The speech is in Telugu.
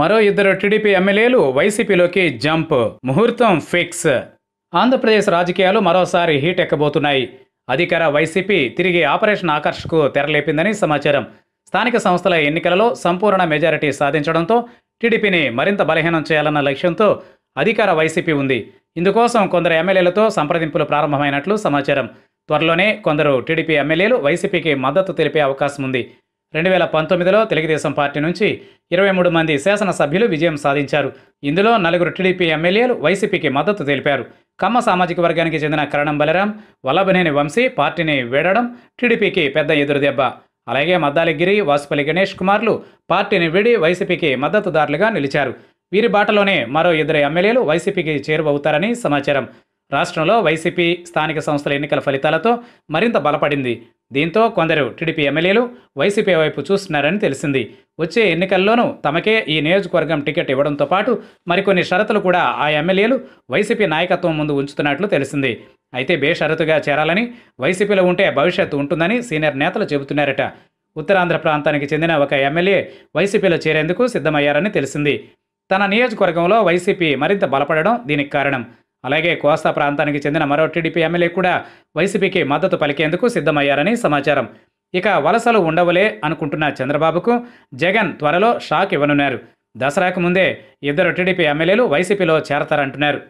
మరో ఇద్దరు టీడీపీ ఎమ్మెల్యేలు వైసీపీలోకి జంప్ ముహూర్తం ఫిక్స్ ఆంధ్రప్రదేశ్ రాజకీయాలు మరోసారి హీట్ ఎక్కబోతున్నాయి అధికార వైసీపీ తిరిగి ఆపరేషన్ ఆకర్ష్కు తెరలేపిందని సమాచారం స్థానిక సంస్థల ఎన్నికలలో సంపూర్ణ మెజారిటీ సాధించడంతో టీడీపీని మరింత బలహీనం చేయాలన్న లక్ష్యంతో అధికార వైసీపీ ఉంది ఇందుకోసం కొందరు ఎమ్మెల్యేలతో సంప్రదింపులు ప్రారంభమైనట్లు సమాచారం త్వరలోనే కొందరు టీడీపీ ఎమ్మెల్యేలు వైసీపీకి మద్దతు తెలిపే అవకాశం ఉంది రెండు వేల పంతొమ్మిదిలో తెలుగుదేశం పార్టీ నుంచి ఇరవై మూడు మంది శాసనసభ్యులు విజయం సాధించారు ఇందులో నలుగురు టీడీపీ ఎమ్మెల్యేలు వైసీపీకి మద్దతు తెలిపారు కమ్మ సామాజిక వర్గానికి చెందిన కరణం బలరాం వల్లభనేని వంశీ పార్టీని వీడడం టీడీపీకి పెద్ద ఎదురుదెబ్బ అలాగే మద్దాలిగిరి వాసుపల్లి గణేష్ కుమార్లు పార్టీని విడి వైసీపీకి మద్దతుదారులుగా నిలిచారు వీరి బాటలోనే మరో ఇద్దరు ఎమ్మెల్యేలు వైసీపీకి చేరువవుతారని సమాచారం రాష్ట్రంలో వైసీపీ స్థానిక సంస్థల ఎన్నికల ఫలితాలతో మరింత బలపడింది దీంతో కొందరు టీడీపీ ఎమ్మెల్యేలు వైసీపీ వైపు చూస్తున్నారని తెలిసింది వచ్చే ఎన్నికల్లోనూ తమకే ఈ నియోజకవర్గం టికెట్ ఇవ్వడంతో పాటు మరికొన్ని షరతులు కూడా ఆ ఎమ్మెల్యేలు వైసీపీ నాయకత్వం ముందు ఉంచుతున్నట్లు తెలిసింది అయితే బేషరతుగా చేరాలని వైసీపీలో ఉంటే భవిష్యత్తు ఉంటుందని సీనియర్ నేతలు చెబుతున్నారట ఉత్తరాంధ్ర ప్రాంతానికి చెందిన ఒక ఎమ్మెల్యే వైసీపీలో చేరేందుకు సిద్ధమయ్యారని తెలిసింది తన నియోజకవర్గంలో వైసీపీ మరింత బలపడడం దీనికి కారణం అలాగే కోస్తా ప్రాంతానికి చెందిన మరో టీడీపీ ఎమ్మెల్యే కూడా వైసీపీకి మద్దతు పలికేందుకు సిద్ధమయ్యారని సమాచారం ఇక వలసలు ఉండవలే అనుకుంటున్న చంద్రబాబుకు జగన్ త్వరలో షాక్ ఇవ్వనున్నారు దసరాకు ముందే ఇద్దరు టీడీపీ ఎమ్మెల్యేలు వైసీపీలో చేరతారంటున్నారు